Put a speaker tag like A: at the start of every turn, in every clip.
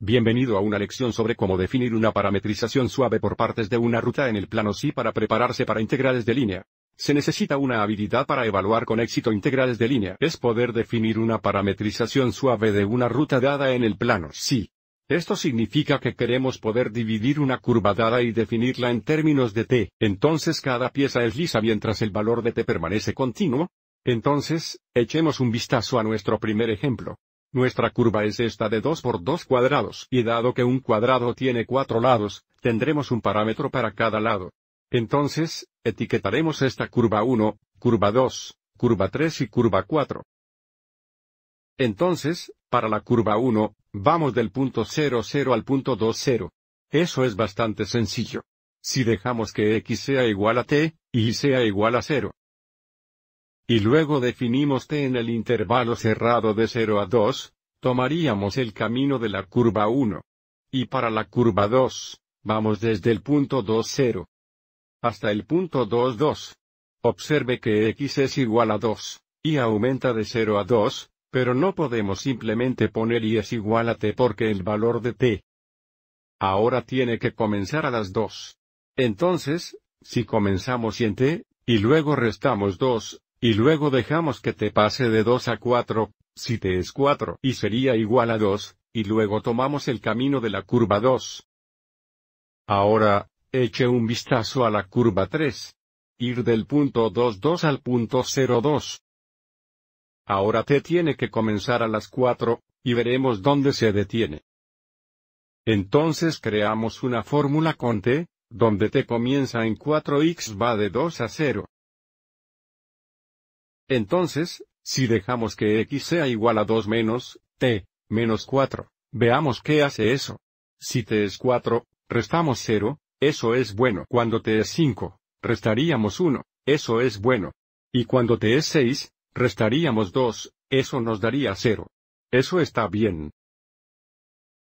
A: Bienvenido a una lección sobre cómo definir una parametrización suave por partes de una ruta en el plano SI para prepararse para integrales de línea. Se necesita una habilidad para evaluar con éxito integrales de línea. Es poder definir una parametrización suave de una ruta dada en el plano SI. Esto significa que queremos poder dividir una curva dada y definirla en términos de t, entonces cada pieza es lisa mientras el valor de t permanece continuo. Entonces, echemos un vistazo a nuestro primer ejemplo. Nuestra curva es esta de 2 por 2 cuadrados y dado que un cuadrado tiene cuatro lados, tendremos un parámetro para cada lado. Entonces, etiquetaremos esta curva 1, curva 2, curva 3 y curva 4. Entonces, para la curva 1, vamos del punto 00 al punto 20. Eso es bastante sencillo. Si dejamos que x sea igual a t, y sea igual a 0, y luego definimos t en el intervalo cerrado de 0 a 2, tomaríamos el camino de la curva 1. Y para la curva 2, vamos desde el punto 0, hasta el punto 2 2. Observe que x es igual a 2, y aumenta de 0 a 2, pero no podemos simplemente poner y es igual a t porque el valor de t ahora tiene que comenzar a las 2. Entonces, si comenzamos y en t, y luego restamos 2, y luego dejamos que te pase de 2 a 4, si te es 4 y sería igual a 2, y luego tomamos el camino de la curva 2. Ahora, eche un vistazo a la curva 3. Ir del punto 22 al punto 02. Ahora te tiene que comenzar a las 4, y veremos dónde se detiene. Entonces creamos una fórmula con t, donde t comienza en 4x va de 2 a 0. Entonces, si dejamos que x sea igual a 2 menos t, menos 4, veamos qué hace eso. Si t es 4, restamos 0, eso es bueno. Cuando t es 5, restaríamos 1, eso es bueno. Y cuando t es 6, restaríamos 2, eso nos daría 0. Eso está bien.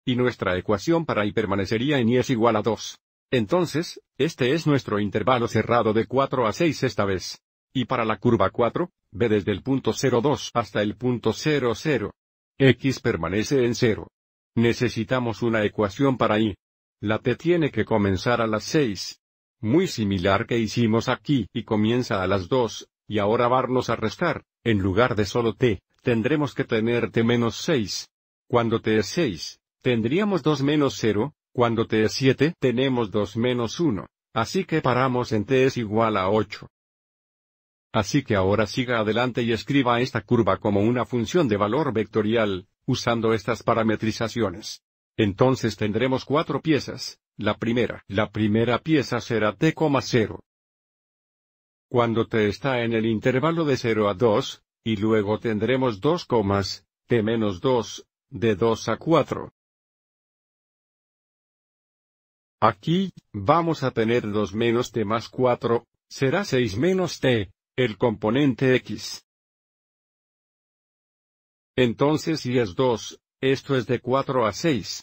A: Y nuestra ecuación para y permanecería en y es igual a 2. Entonces, este es nuestro intervalo cerrado de 4 a 6 esta vez. Y para la curva 4, ve desde el punto 02 hasta el punto 00. X permanece en 0. Necesitamos una ecuación para Y. La T tiene que comenzar a las 6. Muy similar que hicimos aquí y comienza a las 2, y ahora vamos a restar, en lugar de solo T, tendremos que tener T menos 6. Cuando T es 6, tendríamos 2 menos 0, cuando T es 7 tenemos 2 menos 1, así que paramos en T es igual a 8. Así que ahora siga adelante y escriba esta curva como una función de valor vectorial, usando estas parametrizaciones. Entonces tendremos cuatro piezas. La primera, la primera pieza será t,0. Cuando t está en el intervalo de 0 a 2, y luego tendremos 2 t menos 2, de 2 a 4. Aquí, vamos a tener 2 menos t más 4, será 6 menos t, el componente x. Entonces si es 2, esto es de 4 a 6.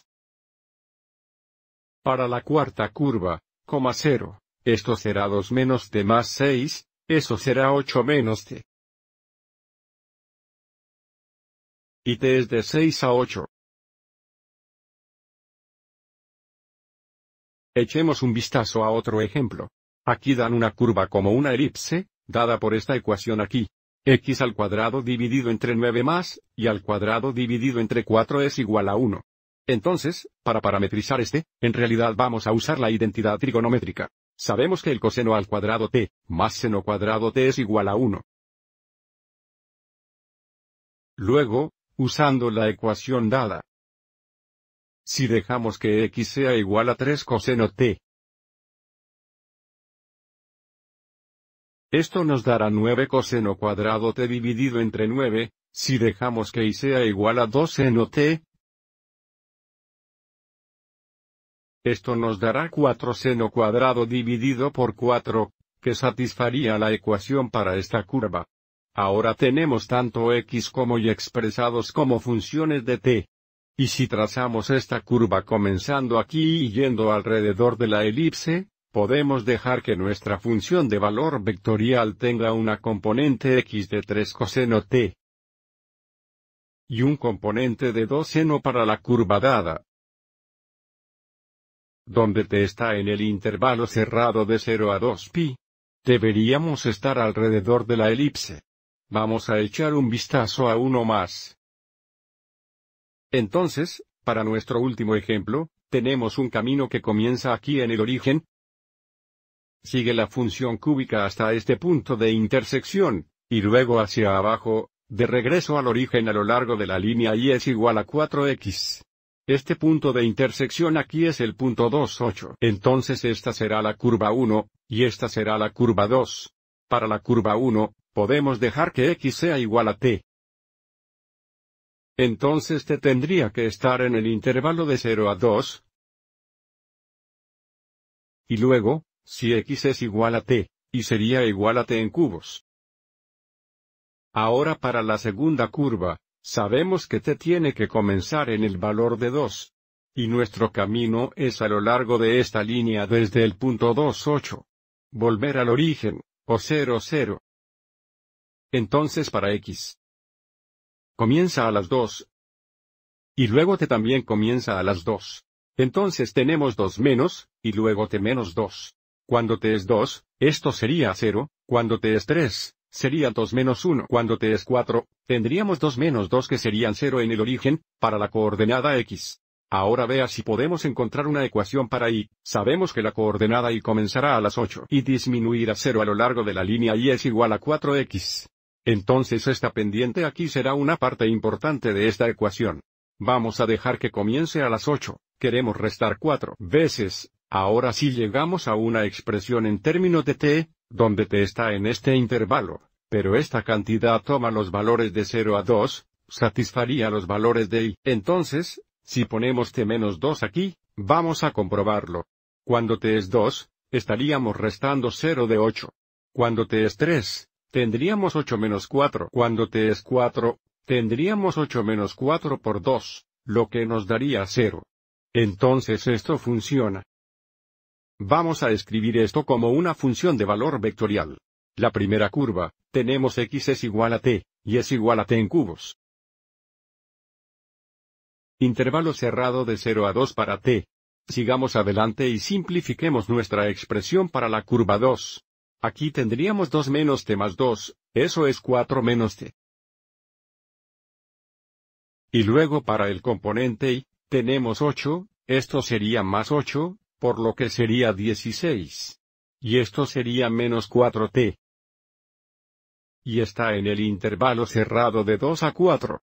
A: Para la cuarta curva, coma 0, esto será 2 menos t más 6, eso será 8 menos t. Y t es de 6 a 8. Echemos un vistazo a otro ejemplo. Aquí dan una curva como una elipse, dada por esta ecuación aquí. x al cuadrado dividido entre 9 más, y al cuadrado dividido entre 4 es igual a 1. Entonces, para parametrizar este, en realidad vamos a usar la identidad trigonométrica. Sabemos que el coseno al cuadrado t, más seno cuadrado t es igual a 1. Luego, usando la ecuación dada, si dejamos que x sea igual a 3 coseno t, Esto nos dará 9 coseno cuadrado t dividido entre 9, si dejamos que y sea igual a 2 seno t. Esto nos dará 4 seno cuadrado dividido por 4, que satisfaría la ecuación para esta curva. Ahora tenemos tanto x como y expresados como funciones de t. Y si trazamos esta curva comenzando aquí y yendo alrededor de la elipse, podemos dejar que nuestra función de valor vectorial tenga una componente x de 3 coseno t y un componente de 2 seno para la curva dada, donde t está en el intervalo cerrado de 0 a 2pi. Deberíamos estar alrededor de la elipse. Vamos a echar un vistazo a uno más. Entonces, para nuestro último ejemplo, tenemos un camino que comienza aquí en el origen, sigue la función cúbica hasta este punto de intersección, y luego hacia abajo, de regreso al origen a lo largo de la línea y es igual a 4x. Este punto de intersección aquí es el punto 28. Entonces esta será la curva 1, y esta será la curva 2. Para la curva 1, podemos dejar que x sea igual a t. Entonces t tendría que estar en el intervalo de 0 a 2. Y luego, si x es igual a t, y sería igual a t en cubos. Ahora para la segunda curva, sabemos que t tiene que comenzar en el valor de 2. Y nuestro camino es a lo largo de esta línea desde el punto 28. Volver al origen, o 0, 0. Entonces para x. Comienza a las 2. Y luego t también comienza a las 2. Entonces tenemos 2 menos, y luego t menos 2 cuando t es 2, esto sería 0, cuando t es 3, sería 2 menos 1. Cuando t es 4, tendríamos 2 menos 2 que serían 0 en el origen, para la coordenada x. Ahora vea si podemos encontrar una ecuación para y, sabemos que la coordenada y comenzará a las 8 y disminuirá 0 a lo largo de la línea y es igual a 4x. Entonces esta pendiente aquí será una parte importante de esta ecuación. Vamos a dejar que comience a las 8, queremos restar 4 veces, Ahora sí llegamos a una expresión en términos de t, donde t está en este intervalo, pero esta cantidad toma los valores de 0 a 2, satisfaría los valores de i. Entonces, si ponemos t menos 2 aquí, vamos a comprobarlo. Cuando t es 2, estaríamos restando 0 de 8. Cuando t es 3, tendríamos 8 menos 4. Cuando t es 4, tendríamos 8 menos 4 por 2, lo que nos daría 0. Entonces esto funciona. Vamos a escribir esto como una función de valor vectorial. La primera curva, tenemos x es igual a t, y es igual a t en cubos. Intervalo cerrado de 0 a 2 para t. Sigamos adelante y simplifiquemos nuestra expresión para la curva 2. Aquí tendríamos 2 menos t más 2, eso es 4 menos t. Y luego para el componente y, tenemos 8, esto sería más 8, por lo que sería 16. Y esto sería menos 4t. Y está en el intervalo cerrado de 2 a 4.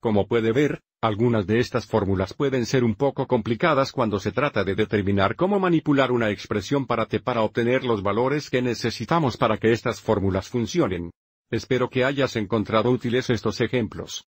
A: Como puede ver, algunas de estas fórmulas pueden ser un poco complicadas cuando se trata de determinar cómo manipular una expresión para t para obtener los valores que necesitamos para que estas fórmulas funcionen. Espero que hayas encontrado útiles estos ejemplos.